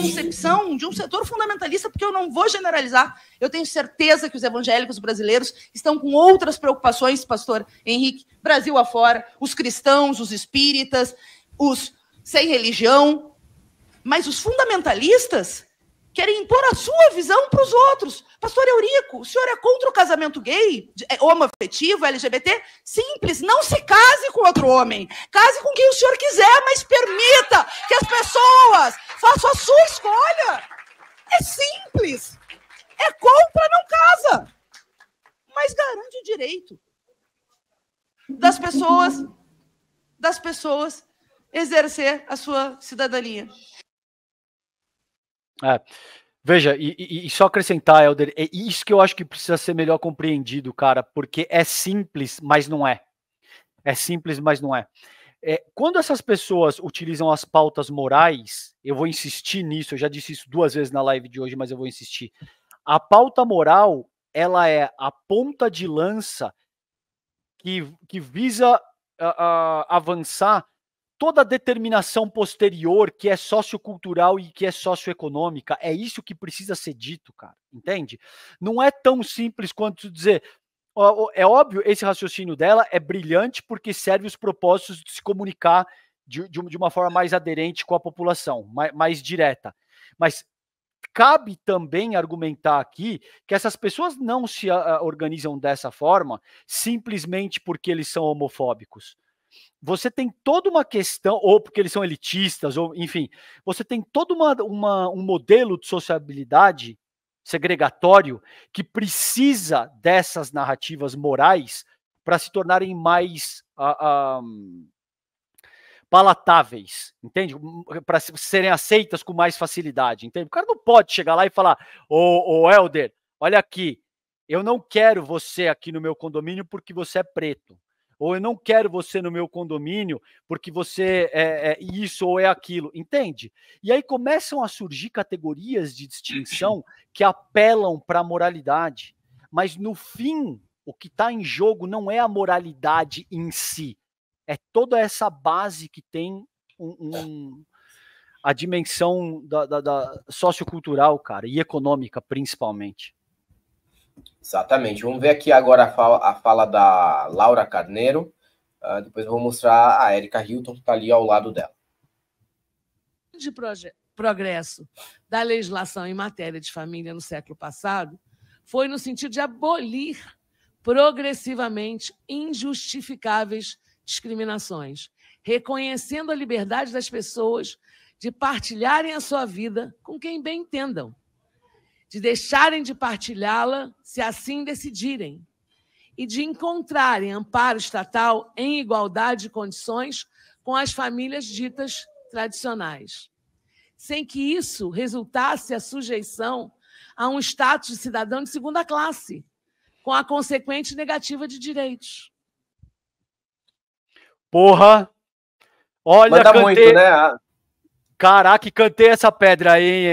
concepção de um setor fundamentalista, porque eu não vou generalizar. Eu tenho certeza que os evangélicos brasileiros estão com outras preocupações, pastor Henrique, Brasil afora, os cristãos, os espíritas, os sem religião. Mas os fundamentalistas querem impor a sua visão para os outros. Pastor Eurico, o senhor é contra o casamento gay, é, homoafetivo, LGBT? Simples, não se case com outro homem. Case com quem o senhor quiser, mas permita que as pessoas façam a sua escolha. É simples. É contra, não casa. Mas garante o direito das pessoas, das pessoas exercer a sua cidadania. É. Veja, e, e, e, só acrescentar, Helder, é isso que eu acho que precisa ser melhor compreendido, cara, porque é simples, mas não é. É simples, mas não é. é. Quando essas pessoas utilizam as pautas morais, eu vou insistir nisso, eu já disse isso duas vezes na live de hoje, mas eu vou insistir. A pauta moral, ela é a ponta de lança que, que visa uh, uh, avançar toda determinação posterior que é sociocultural e que é socioeconômica, é isso que precisa ser dito, cara, entende? Não é tão simples quanto dizer. É óbvio, esse raciocínio dela é brilhante porque serve os propósitos de se comunicar de, de uma forma mais aderente com a população, mais, mais direta. Mas cabe também argumentar aqui que essas pessoas não se ah, ah, organizam dessa forma simplesmente porque eles são homofóbicos você tem toda uma questão, ou porque eles são elitistas, ou enfim, você tem todo uma, uma, um modelo de sociabilidade segregatório que precisa dessas narrativas morais para se tornarem mais uh, palatáveis, entende? Para serem aceitas com mais facilidade, entende? O cara não pode chegar lá e falar, ô, ô Helder, olha aqui, eu não quero você aqui no meu condomínio porque você é preto ou eu não quero você no meu condomínio porque você é, é, isso ou é aquilo, entende? E aí começam a surgir categorias de distinção que apelam para a moralidade, mas no fim, o que está em jogo não é a moralidade em si, é toda essa base que tem um, um, a dimensão da, da, da sociocultural, cara, e econômica principalmente. Exatamente. Vamos ver aqui agora a fala, a fala da Laura Carneiro. Uh, depois eu vou mostrar a Erika Hilton, que está ali ao lado dela. De progresso da legislação em matéria de família no século passado foi no sentido de abolir progressivamente injustificáveis discriminações, reconhecendo a liberdade das pessoas de partilharem a sua vida com quem bem entendam de deixarem de partilhá-la se assim decidirem e de encontrarem amparo estatal em igualdade de condições com as famílias ditas tradicionais, sem que isso resultasse a sujeição a um status de cidadão de segunda classe, com a consequente negativa de direitos. Porra! Olha, Manda cante... muito, né? Caraca, cantei essa pedra aí,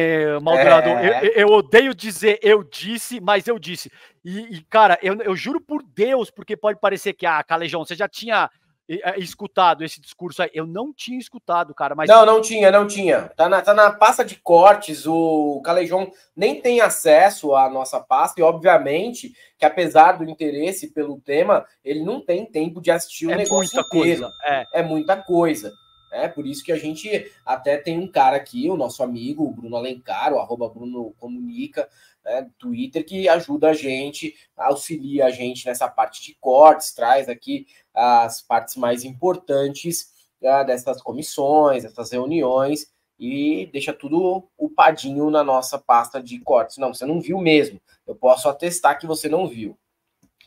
malgrado. É... Eu, eu, odeio dizer eu disse, mas eu disse. E, e cara, eu, eu, juro por Deus, porque pode parecer que, ah, Calejão, você já tinha eh, eh, escutado esse discurso aí. Eu não tinha escutado, cara, mas... Não, não tinha, não tinha. Tá na, tá na pasta de cortes, o Calejão nem tem acesso à nossa pasta, e obviamente que apesar do interesse pelo tema, ele não tem tempo de assistir o é negócio muita inteiro. Coisa, é. é muita coisa. É por isso que a gente até tem um cara aqui, o nosso amigo, o Bruno Alencar, o arroba Bruno Comunica, né, Twitter, que ajuda a gente, auxilia a gente nessa parte de cortes, traz aqui as partes mais importantes uh, dessas comissões, dessas reuniões, e deixa tudo upadinho na nossa pasta de cortes. Não, você não viu mesmo. Eu posso atestar que você não viu.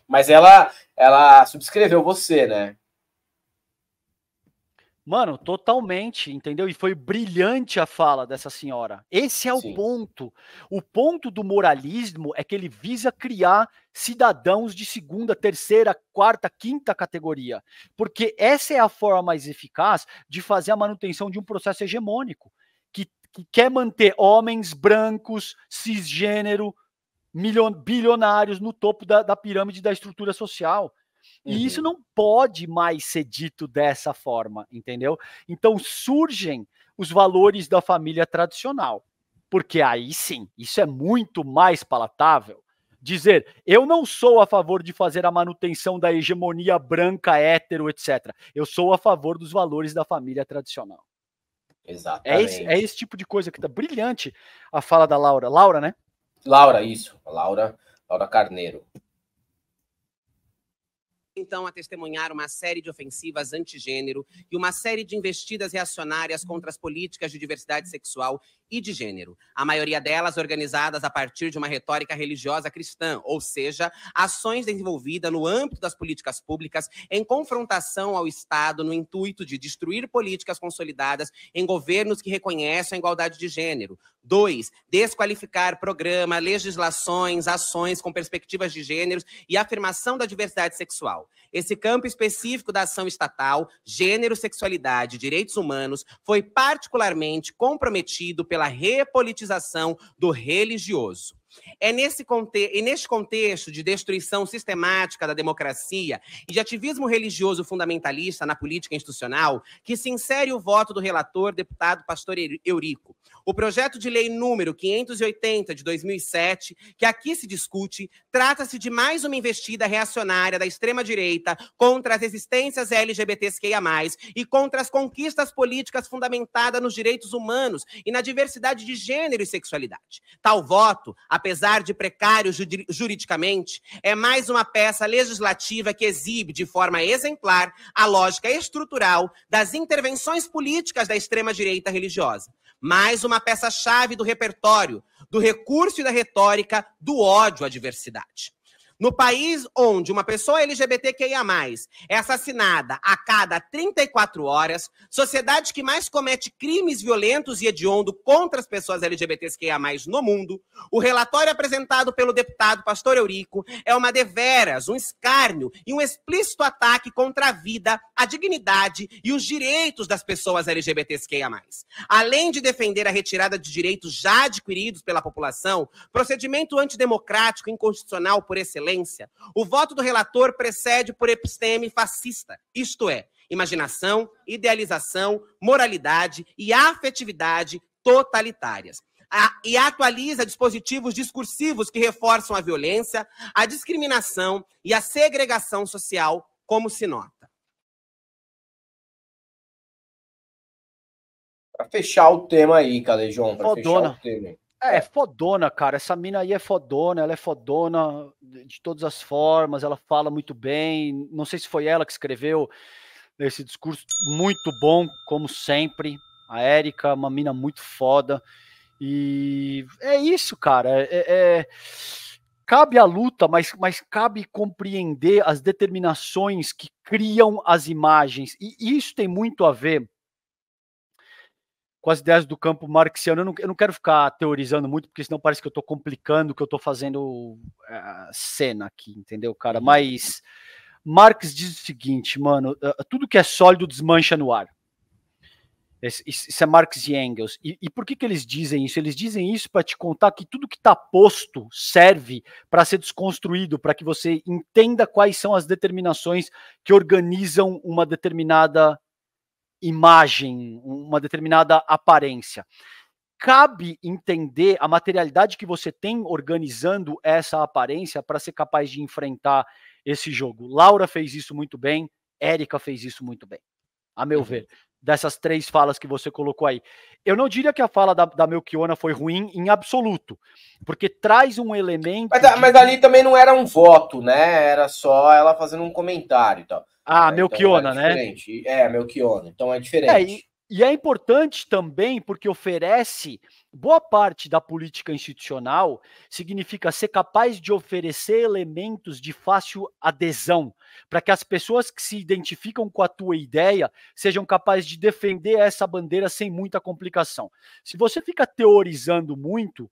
Mas ela, ela subscreveu você, né? Mano, totalmente, entendeu? E foi brilhante a fala dessa senhora. Esse é o ponto. O ponto do moralismo é que ele visa criar cidadãos de segunda, terceira, quarta, quinta categoria. Porque essa é a forma mais eficaz de fazer a manutenção de um processo hegemônico que, que quer manter homens brancos, cisgênero, bilionários no topo da, da pirâmide da estrutura social. E uhum. isso não pode mais ser dito dessa forma, entendeu? Então surgem os valores da família tradicional. Porque aí sim, isso é muito mais palatável. Dizer, eu não sou a favor de fazer a manutenção da hegemonia branca, hétero, etc. Eu sou a favor dos valores da família tradicional. Exatamente. É esse, é esse tipo de coisa que tá brilhante a fala da Laura. Laura, né? Laura, isso. Laura, Laura Carneiro então a testemunhar uma série de ofensivas antigênero e uma série de investidas reacionárias contra as políticas de diversidade sexual e de gênero, a maioria delas organizadas a partir de uma retórica religiosa cristã, ou seja, ações desenvolvidas no âmbito das políticas públicas em confrontação ao Estado no intuito de destruir políticas consolidadas em governos que reconhecem a igualdade de gênero. Dois, desqualificar programa, legislações, ações com perspectivas de gêneros e afirmação da diversidade sexual. Esse campo específico da ação estatal, gênero, sexualidade e direitos humanos, foi particularmente comprometido pela repolitização do religioso. É nesse conte e neste contexto de destruição sistemática da democracia e de ativismo religioso fundamentalista na política institucional que se insere o voto do relator, deputado Pastor Eurico. O projeto de lei número 580 de 2007, que aqui se discute, trata-se de mais uma investida reacionária da extrema-direita contra as resistências LGBTQIA, e contra as conquistas políticas fundamentadas nos direitos humanos e na diversidade de gênero e sexualidade. Tal voto, apesar apesar de precário juridicamente, é mais uma peça legislativa que exibe de forma exemplar a lógica estrutural das intervenções políticas da extrema-direita religiosa. Mais uma peça-chave do repertório, do recurso e da retórica do ódio à diversidade. No país onde uma pessoa LGBTQIA é assassinada a cada 34 horas, sociedade que mais comete crimes violentos e hediondo é contra as pessoas LGBTQIA no mundo, o relatório apresentado pelo deputado Pastor Eurico é uma deveras, um escárnio e um explícito ataque contra a vida, a dignidade e os direitos das pessoas LGBTQIA. Além de defender a retirada de direitos já adquiridos pela população, procedimento antidemocrático e inconstitucional por excelência o voto do relator precede por episteme fascista, isto é, imaginação, idealização, moralidade e afetividade totalitárias. A, e atualiza dispositivos discursivos que reforçam a violência, a discriminação e a segregação social, como se nota. Para fechar o tema aí, Calejão, para fechar o tema. É, é fodona, cara. Essa mina aí é fodona, ela é fodona de todas as formas, ela fala muito bem. Não sei se foi ela que escreveu esse discurso muito bom, como sempre. A Érica, uma mina muito foda. E é isso, cara. É, é... é cabe a luta, mas, mas cabe compreender as determinações que criam as imagens. E isso tem muito a ver com as ideias do campo marxiano. Eu não, eu não quero ficar teorizando muito, porque senão parece que eu estou complicando o que eu estou fazendo eh, cena aqui, entendeu, cara? Uhum. Mas Marx diz o seguinte, mano, ah, tudo que é sólido desmancha no ar. isso é Marx e Engels. E, e, por que, que eles dizem isso? Eles dizem isso para te contar que tudo que está posto serve para ser desconstruído, para que você entenda quais são as determinações que organizam uma determinada imagem, uma determinada aparência. Cabe entender a materialidade que você tem organizando essa aparência para ser capaz de enfrentar esse jogo. Laura fez isso muito bem, Érica fez isso muito bem a meu uhum. ver, dessas três falas que você colocou aí. Eu não diria que a fala da, da Melchiona foi ruim em absoluto, porque traz um elemento. Mas, de... mas ali também não era um voto, né? Era só ela fazendo um comentário e tal. Ah, é, então Melchiona, então é né? É, Melchiona, então é diferente. É, e, e é importante também porque oferece boa parte da política institucional, significa ser capaz de oferecer elementos de fácil adesão, para que as pessoas que se identificam com a tua ideia sejam capazes de defender essa bandeira sem muita complicação. Se você fica teorizando muito,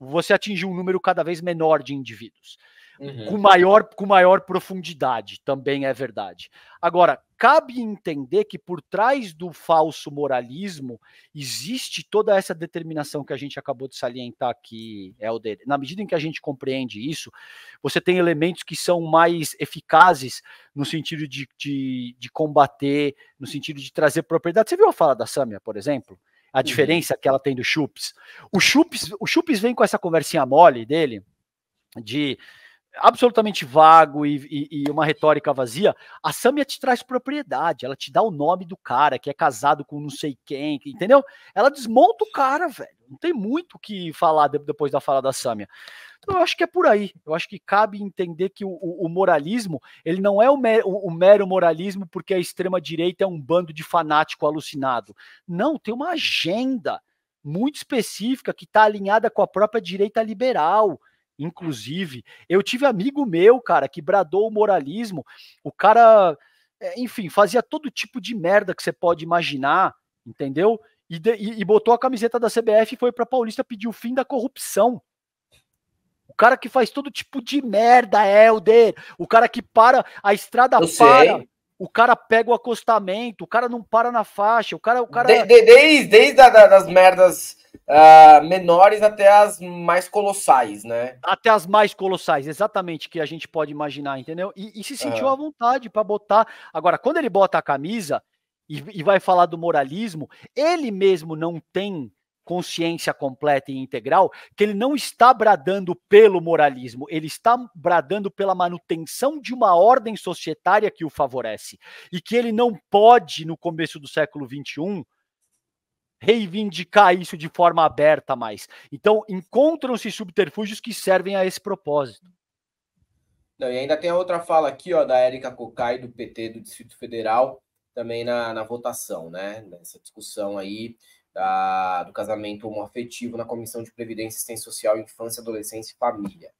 você atinge um número cada vez menor de indivíduos. Uhum. Com, maior, com maior profundidade, também é verdade. Agora, cabe entender que por trás do falso moralismo existe toda essa determinação que a gente acabou de salientar aqui, Helder. Na medida em que a gente compreende isso, você tem elementos que são mais eficazes no sentido de, de, de combater, no sentido de trazer propriedade. Você viu a fala da Samia, por exemplo? a uhum. diferença que ela tem do Chups. O Chups, o Chups vem com essa conversinha mole dele de absolutamente vago e, e, e, uma retórica vazia, a Samia te traz propriedade, ela te dá o nome do cara que é casado com não sei quem, entendeu? Ela desmonta o cara, velho. Não tem muito o que falar depois da fala da Samia. Então eu acho que é por aí. Eu acho que cabe entender que o, o, o moralismo, ele não é o mero, o mero moralismo porque a extrema-direita é um bando de fanático alucinado. Não, tem uma agenda muito específica que está alinhada com a própria direita liberal inclusive. Eu tive amigo meu, cara, que bradou o moralismo. O cara, é, enfim, fazia todo tipo de merda que você pode imaginar, entendeu? E, de, e, botou a camiseta da CBF e foi para Paulista pedir o fim da corrupção. O cara que faz todo tipo de merda, Helder. É o cara que para, a estrada Eu para. Sei. O cara pega o acostamento, o cara não para na faixa, o cara. O cara... De, de, desde desde a, das merdas uh, menores até as mais colossais, né? Até as mais colossais, exatamente, que a gente pode imaginar, entendeu? E, e se sentiu uhum. à vontade para botar. Agora, quando ele bota a camisa e, e vai falar do moralismo, ele mesmo não tem consciência completa e integral, que ele não está bradando pelo moralismo, ele está bradando pela manutenção de uma ordem societária que o favorece. E que ele não pode, no começo do século XXI, reivindicar isso de forma aberta mais. Então, encontram-se subterfúgios que servem a esse propósito. Não, e ainda tem a outra fala aqui, ó, da Érica Cocai, do PT do Distrito Federal, também na, na votação, né? Nessa discussão aí da, do casamento homoafetivo na Comissão de Previdência e Assistência Social, Infância, Adolescência e Família.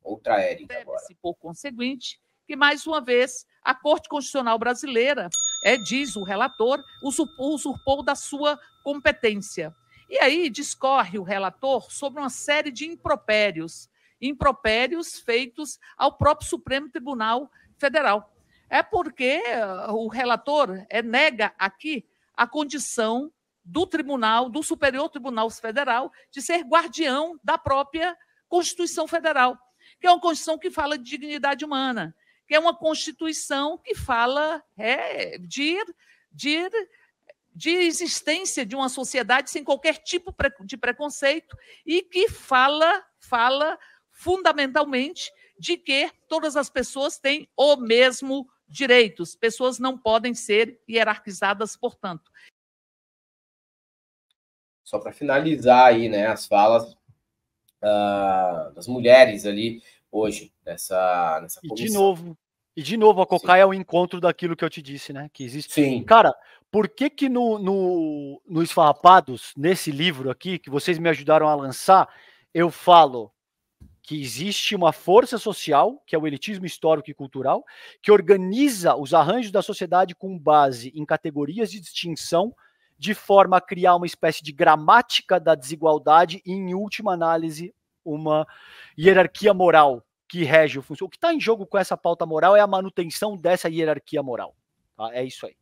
Outra Érica agora. Por conseguinte, que mais uma vez a Corte Constitucional Brasileira, é, diz o relator, usurpou, usurpou da sua competência. E aí discorre o relator sobre uma série de impropérios, impropérios feitos ao próprio Supremo Tribunal Federal. É porque eh, o relator é, nega aqui a condição do Tribunal, do Superior Tribunal Federal, de ser guardião da própria Constituição Federal, que é uma Constituição que fala de dignidade humana, que é uma Constituição que fala é, de, de, de existência de uma sociedade sem qualquer tipo de preconceito e que fala, fala fundamentalmente de que todas as pessoas têm o mesmo direitos. Pessoas não podem ser hierarquizadas, portanto. Só para finalizar aí, né, as falas uh, das mulheres ali, hoje nessa, nessa E de novo, e de novo, a Cocai Sim. é o encontro daquilo que eu te disse, né? Que existe. Sim. Cara, por que que no, no, no Esfarrapados, nesse livro aqui, que vocês me ajudaram a lançar, eu falo que existe uma força social, que é o elitismo histórico e cultural, que organiza os arranjos da sociedade com base em categorias de distinção, de forma a criar uma espécie de gramática da desigualdade e, em última análise, uma hierarquia moral que rege o funcionamento. O que está em jogo com essa pauta moral é a manutenção dessa hierarquia moral. Tá? É isso aí.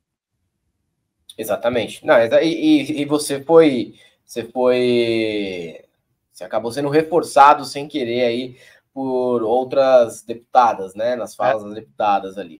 Exatamente. Não, e, e você foi. Você foi. Você acabou sendo reforçado sem querer aí por outras deputadas, né? Nas falas é. das deputadas ali.